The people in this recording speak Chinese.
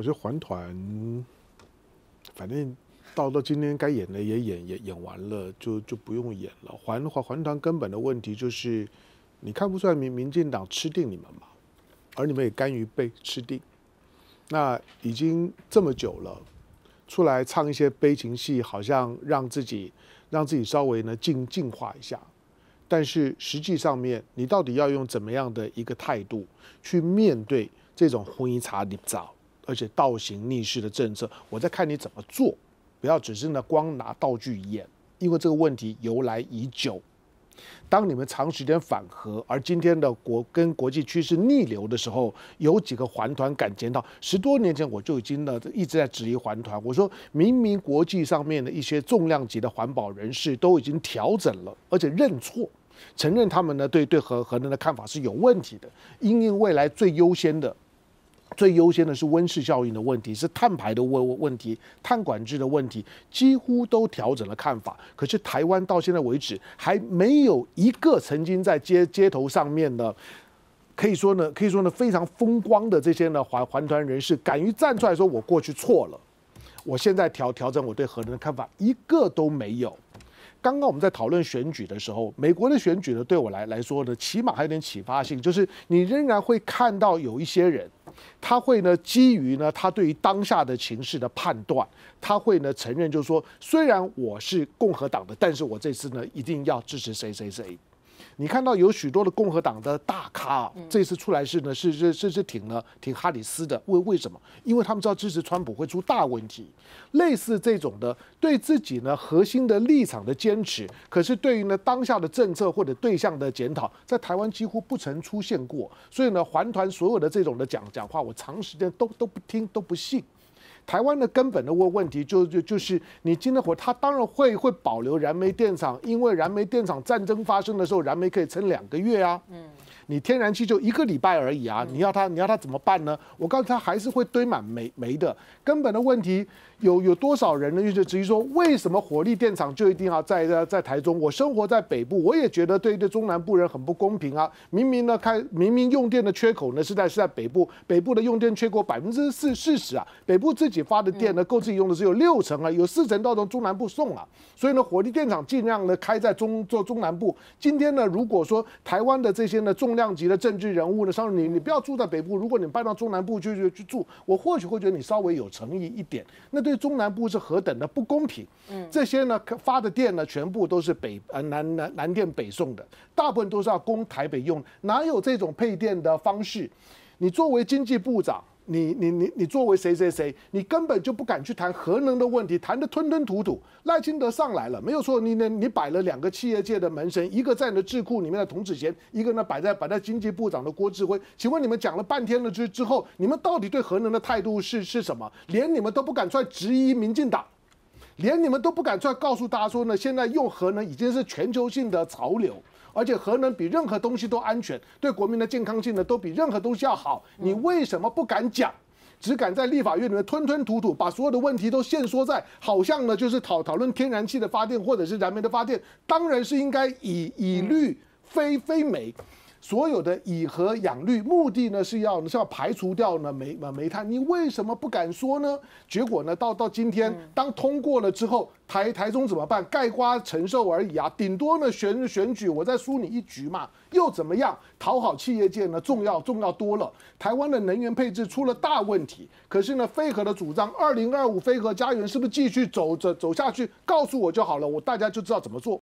我觉得还团，反正到到今天该演的也演，也演完了，就就不用演了。还话，还团根本的问题就是，你看不出来民民进党吃定你们吗？而你们也甘于被吃定。那已经这么久了，出来唱一些悲情戏，好像让自己让自己稍微呢净净化一下。但是实际上面，你到底要用怎么样的一个态度去面对这种婚姻查理照？而且倒行逆施的政策，我在看你怎么做，不要只是呢光拿道具演，因为这个问题由来已久。当你们长时间反核，而今天的国跟国际趋势逆流的时候，有几个环团敢检讨？十多年前我就已经呢一直在质疑环团，我说明明国际上面的一些重量级的环保人士都已经调整了，而且认错，承认他们呢对对核核能的看法是有问题的，应应未来最优先的。最优先的是温室效应的问题，是碳排的问问题，碳管制的问题，几乎都调整了看法。可是台湾到现在为止，还没有一个曾经在街街头上面的，可以说呢，可以说呢非常风光的这些呢环环团人士，敢于站出来说我过去错了，我现在调调整我对核能的看法，一个都没有。刚刚我们在讨论选举的时候，美国的选举呢，对我来来说呢，起码还有点启发性，就是你仍然会看到有一些人。他会呢，基于呢，他对于当下的情势的判断，他会呢承认，就是说，虽然我是共和党的，但是我这次呢一定要支持谁谁谁。你看到有许多的共和党的大咖啊，这次出来是呢，是是是是挺呢挺哈里斯的。为为什么？因为他们知道支持川普会出大问题。类似这种的，对自己呢核心的立场的坚持，可是对于呢当下的政策或者对象的检讨，在台湾几乎不曾出现过。所以呢，环团所有的这种的讲讲话，我长时间都都不听，都不信。台湾的根本的问问题就就就是你禁了火，它当然会会保留燃煤电厂，因为燃煤电厂战争发生的时候，燃煤可以撑两个月啊。你天然气就一个礼拜而已啊！你要他，你要他怎么办呢？我告诉他还是会堆满煤煤的。根本的问题有有多少人呢？就质疑说为什么火力电厂就一定要在在在台中？我生活在北部，我也觉得对对中南部人很不公平啊！明明呢开明明用电的缺口呢是在是在北部，北部的用电缺口百分之四四十啊，北部自己发的电呢够自己用的只有六成啊，有四成到从中南部送啊。所以呢，火力电厂尽量呢开在中做中南部。今天呢，如果说台湾的这些呢重量。量级的政治人物呢？上，你你不要住在北部，如果你搬到中南部去去住，我或许会觉得你稍微有诚意一点。那对中南部是何等的不公平？嗯，这些呢发的电呢，全部都是北呃南南南电北送的，大部分都是要供台北用，哪有这种配电的方式？你作为经济部长。你你你你作为谁谁谁，你根本就不敢去谈核能的问题，谈的吞吞吐吐。赖清德上来了，没有错，你呢？你摆了两个企业界的门神，一个在你的智库里面的童子贤，一个呢摆在摆在经济部长的郭志辉。请问你们讲了半天了之之后，你们到底对核能的态度是是什么？连你们都不敢出来质疑民进党，连你们都不敢出来告诉大家说呢，现在用核能已经是全球性的潮流。而且核能比任何东西都安全，对国民的健康性呢，都比任何东西要好。你为什么不敢讲？只敢在立法院里面吞吞吐吐，把所有的问题都限缩在好像呢，就是讨讨论天然气的发电或者是燃煤的发电，当然是应该以以绿非非煤。所有的以核养绿，目的呢是要是要排除掉呢煤呃煤炭，你为什么不敢说呢？结果呢到到今天，当通过了之后，台台中怎么办？盖瓜承受而已啊，顶多呢选选举我再输你一局嘛，又怎么样？讨好企业界呢重要重要多了。台湾的能源配置出了大问题，可是呢飞核的主张，二零二五飞核家园是不是继续走着走下去？告诉我就好了，我大家就知道怎么做。